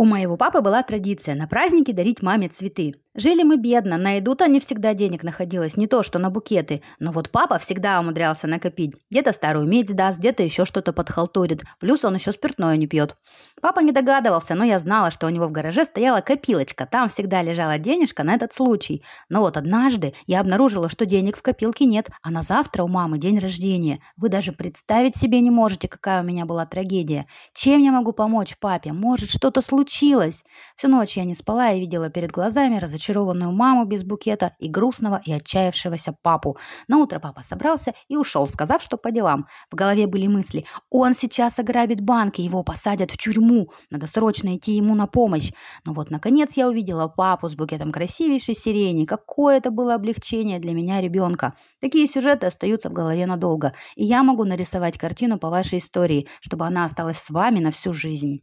У моего папы была традиция на праздники дарить маме цветы. Жили мы бедно, на еду-то не всегда денег находилось, не то что на букеты. Но вот папа всегда умудрялся накопить. Где-то старую медь даст, где-то еще что-то подхалтурит. Плюс он еще спиртное не пьет. Папа не догадывался, но я знала, что у него в гараже стояла копилочка. Там всегда лежала денежка на этот случай. Но вот однажды я обнаружила, что денег в копилке нет, а на завтра у мамы день рождения. Вы даже представить себе не можете, какая у меня была трагедия. Чем я могу помочь папе? Может, что-то случилось? Всю ночь я не спала и видела перед глазами разочарование разочарованную маму без букета и грустного и отчаявшегося папу. На утро папа собрался и ушел, сказав, что по делам. В голове были мысли «Он сейчас ограбит банк, и его посадят в тюрьму. Надо срочно идти ему на помощь». Но вот, наконец, я увидела папу с букетом красивейшей сирени. Какое это было облегчение для меня, ребенка. Такие сюжеты остаются в голове надолго, и я могу нарисовать картину по вашей истории, чтобы она осталась с вами на всю жизнь.